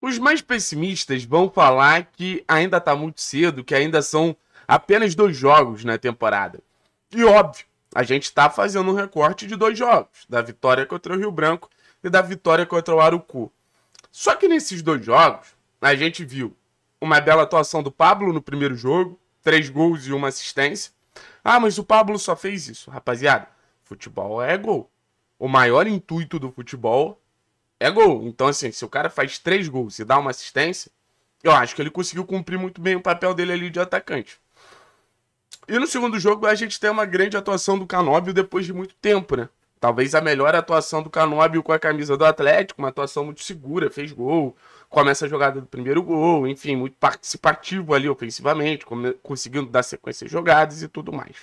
Os mais pessimistas vão falar que ainda está muito cedo, que ainda são apenas dois jogos na temporada. E óbvio, a gente está fazendo um recorte de dois jogos, da vitória contra o Rio Branco e da vitória contra o Arucu. Só que nesses dois jogos, a gente viu uma bela atuação do Pablo no primeiro jogo, três gols e uma assistência. Ah, mas o Pablo só fez isso, rapaziada. Futebol é gol. O maior intuito do futebol é gol. Então, assim, se o cara faz três gols e dá uma assistência, eu acho que ele conseguiu cumprir muito bem o papel dele ali de atacante. E no segundo jogo a gente tem uma grande atuação do Canóbio depois de muito tempo, né? Talvez a melhor atuação do Canóbio com a camisa do Atlético, uma atuação muito segura, fez gol, começa a jogada do primeiro gol, enfim, muito participativo ali ofensivamente, conseguindo dar sequência de jogadas e tudo mais.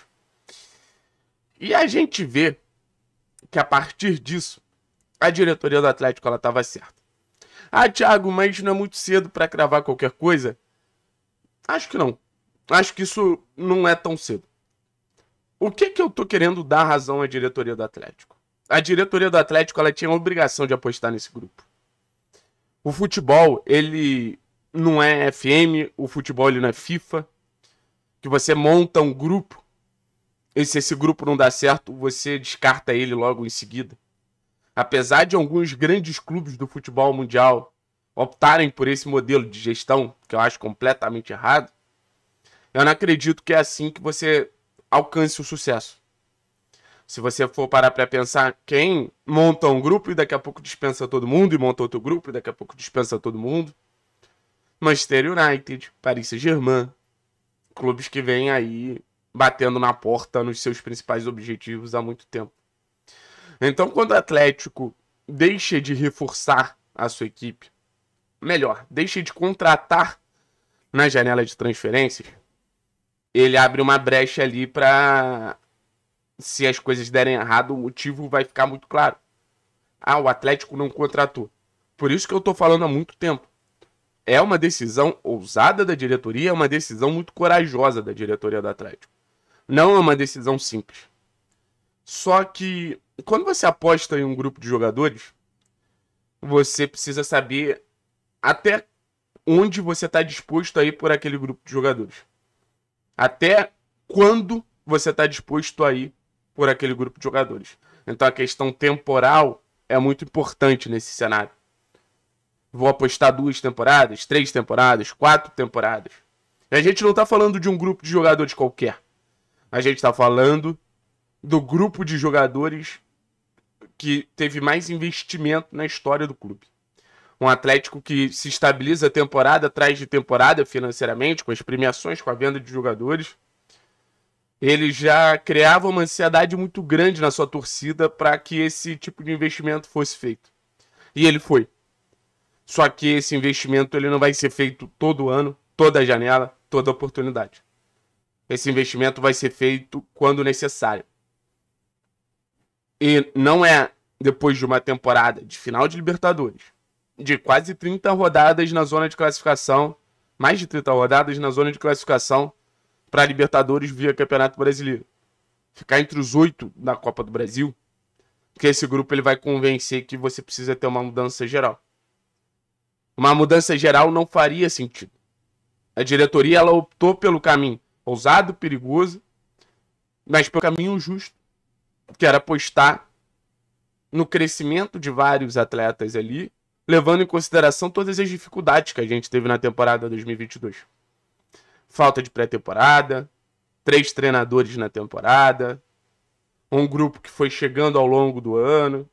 E a gente vê que a partir disso a diretoria do Atlético ela estava certa. Ah, Thiago, mas não é muito cedo para cravar qualquer coisa? Acho que não. Acho que isso não é tão cedo. O que que eu tô querendo dar razão à diretoria do Atlético? A diretoria do Atlético ela tinha a obrigação de apostar nesse grupo. O futebol, ele não é FM, o futebol ele não é FIFA, que você monta um grupo e se esse grupo não dá certo, você descarta ele logo em seguida apesar de alguns grandes clubes do futebol mundial optarem por esse modelo de gestão, que eu acho completamente errado, eu não acredito que é assim que você alcance o sucesso. Se você for parar para pensar, quem monta um grupo e daqui a pouco dispensa todo mundo, e monta outro grupo e daqui a pouco dispensa todo mundo. Manchester United, Paris Saint-Germain, clubes que vêm aí batendo na porta nos seus principais objetivos há muito tempo. Então, quando o Atlético deixa de reforçar a sua equipe, melhor, deixa de contratar na janela de transferências, ele abre uma brecha ali para se as coisas derem errado, o motivo vai ficar muito claro. Ah, o Atlético não contratou. Por isso que eu estou falando há muito tempo. É uma decisão ousada da diretoria, é uma decisão muito corajosa da diretoria do Atlético. Não é uma decisão simples. Só que quando você aposta em um grupo de jogadores, você precisa saber até onde você está disposto a ir por aquele grupo de jogadores. Até quando você está disposto a ir por aquele grupo de jogadores. Então a questão temporal é muito importante nesse cenário. Vou apostar duas temporadas, três temporadas, quatro temporadas. E a gente não está falando de um grupo de jogadores qualquer. A gente está falando do grupo de jogadores que teve mais investimento na história do clube. Um Atlético que se estabiliza temporada atrás de temporada financeiramente, com as premiações, com a venda de jogadores. Ele já criava uma ansiedade muito grande na sua torcida para que esse tipo de investimento fosse feito. E ele foi. Só que esse investimento ele não vai ser feito todo ano, toda janela, toda oportunidade. Esse investimento vai ser feito quando necessário e não é depois de uma temporada de final de Libertadores, de quase 30 rodadas na zona de classificação, mais de 30 rodadas na zona de classificação para Libertadores via Campeonato Brasileiro. Ficar entre os oito na Copa do Brasil, porque esse grupo ele vai convencer que você precisa ter uma mudança geral. Uma mudança geral não faria sentido. A diretoria ela optou pelo caminho ousado, perigoso, mas pelo caminho justo que era apostar no crescimento de vários atletas ali, levando em consideração todas as dificuldades que a gente teve na temporada 2022. Falta de pré-temporada, três treinadores na temporada, um grupo que foi chegando ao longo do ano.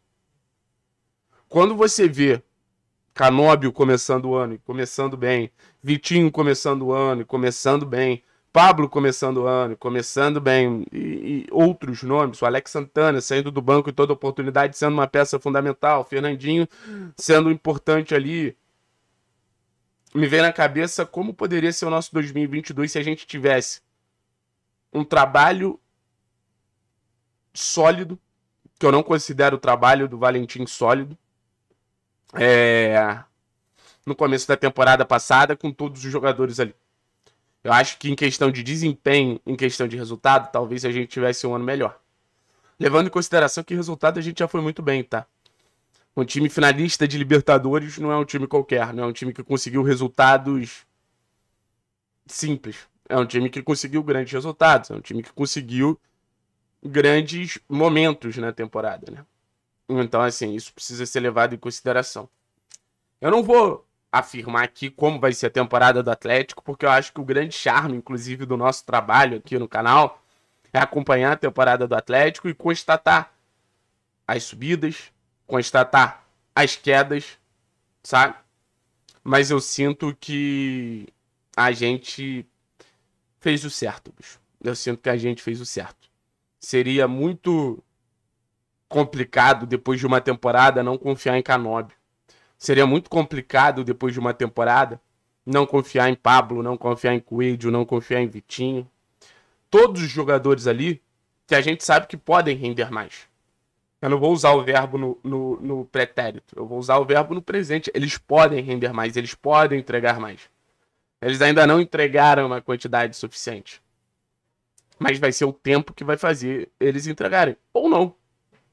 Quando você vê Canóbio começando o ano e começando bem, Vitinho começando o ano e começando bem, Pablo começando o ano, começando bem, e, e, outros nomes, o Alex Santana saindo do banco em toda oportunidade, sendo uma peça fundamental, o Fernandinho sendo importante ali. Me vem na cabeça como poderia ser o nosso 2022 se a gente tivesse um trabalho sólido, que eu não considero o trabalho do Valentim sólido. É... No começo da temporada passada, com todos os jogadores ali. Eu acho que em questão de desempenho, em questão de resultado, talvez a gente tivesse um ano melhor. Levando em consideração que resultado a gente já foi muito bem, tá? Um time finalista de Libertadores não é um time qualquer, não é um time que conseguiu resultados simples. É um time que conseguiu grandes resultados, é um time que conseguiu grandes momentos na temporada, né? Então, assim, isso precisa ser levado em consideração. Eu não vou afirmar aqui como vai ser a temporada do Atlético, porque eu acho que o grande charme, inclusive, do nosso trabalho aqui no canal é acompanhar a temporada do Atlético e constatar as subidas, constatar as quedas, sabe? Mas eu sinto que a gente fez o certo, bicho. Eu sinto que a gente fez o certo. Seria muito complicado depois de uma temporada não confiar em Canobi. Seria muito complicado depois de uma temporada não confiar em Pablo, não confiar em Coelho, não confiar em Vitinho. Todos os jogadores ali que a gente sabe que podem render mais. Eu não vou usar o verbo no, no, no, pretérito, eu vou usar o verbo no presente. Eles podem render mais, eles podem entregar mais. Eles ainda não entregaram uma quantidade suficiente. Mas vai ser o tempo que vai fazer eles entregarem. Ou não.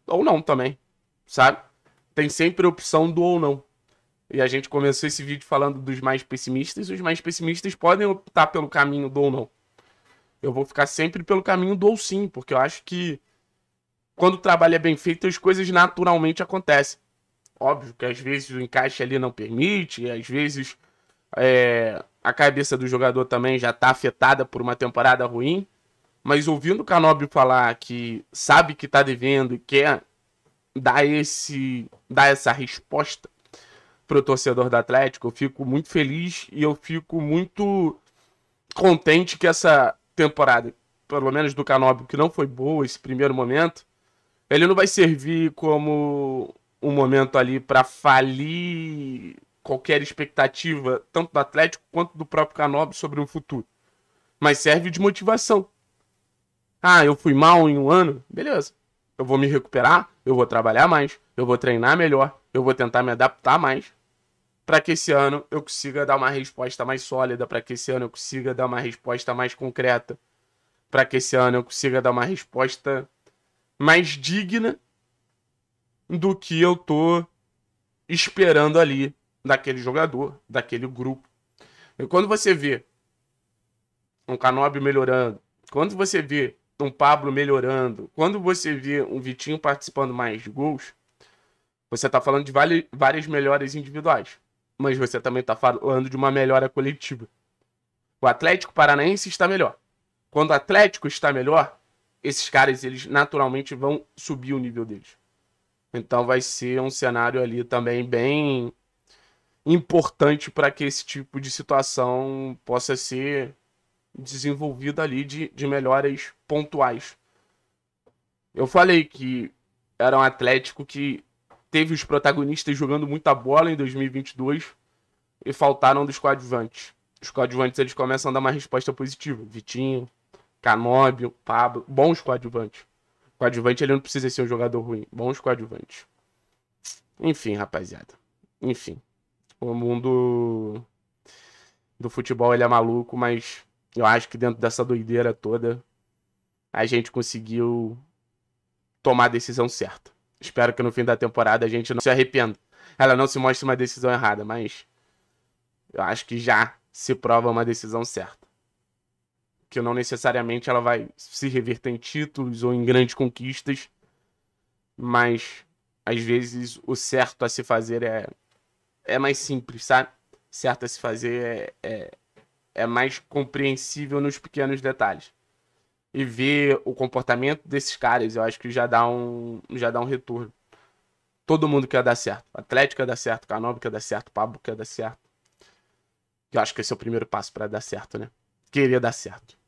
Ou não também. Sabe? Tem sempre a opção do ou não. E a gente começou esse vídeo falando dos mais pessimistas. Os mais pessimistas podem optar pelo caminho do ou não. Eu vou ficar sempre pelo caminho do ou sim, porque eu acho que quando o trabalho é bem feito, as coisas naturalmente acontecem. Óbvio que às vezes o encaixe ali não permite, às vezes é, a cabeça do jogador também já está afetada por uma temporada ruim. Mas ouvindo o Canóbio falar que sabe que está devendo e quer dar, esse, dar essa resposta, pro torcedor do Atlético. Eu fico muito feliz e eu fico muito contente que essa temporada, pelo menos do Canóbio, que não foi boa esse primeiro momento, ele não vai servir como um momento ali para falir qualquer expectativa, tanto do Atlético quanto do próprio Canóbio sobre o futuro. Mas serve de motivação. Ah, eu fui mal em um ano? Beleza. Eu vou me recuperar, eu vou trabalhar mais, eu vou treinar melhor, eu vou tentar me adaptar mais para que esse ano eu consiga dar uma resposta mais sólida, para que esse ano eu consiga dar uma resposta mais concreta, para que esse ano eu consiga dar uma resposta mais digna do que eu tô esperando ali daquele jogador, daquele grupo. E quando você vê um Canobi melhorando, quando você vê um Pablo melhorando, quando você vê um Vitinho participando mais de gols, você está falando de várias melhores individuais mas você também está falando de uma melhora coletiva. O Atlético Paranaense está melhor. Quando o Atlético está melhor, esses caras eles naturalmente vão subir o nível deles. Então vai ser um cenário ali também bem importante para que esse tipo de situação possa ser desenvolvida ali de, de melhoras pontuais. Eu falei que era um Atlético que teve os protagonistas jogando muita bola em 2022 e faltaram dos coadjuvantes. Os coadjuvantes eles começam a dar uma resposta positiva. Vitinho, Canóbio, Pablo, bons coadjuvantes. O coadjuvante ele não precisa ser um jogador ruim, bons coadjuvantes. Enfim, rapaziada. Enfim. O mundo do futebol ele é maluco, mas eu acho que dentro dessa doideira toda a gente conseguiu tomar a decisão certa. Espero que no fim da temporada a gente não se arrependa. Ela não se mostre uma decisão errada, mas eu acho que já se prova uma decisão certa. Que não necessariamente ela vai se reverter em títulos ou em grandes conquistas, mas às vezes o certo a se fazer é, é mais simples, sabe? Certo a se fazer é, é, é mais compreensível nos pequenos detalhes e ver o comportamento desses caras, eu acho que já dá um, já dá um retorno. Todo mundo quer dar certo. Atlético quer dar certo, Canova quer dar certo, Pablo quer dar certo. Eu acho que esse é o primeiro passo para dar certo, né? Queria dar certo.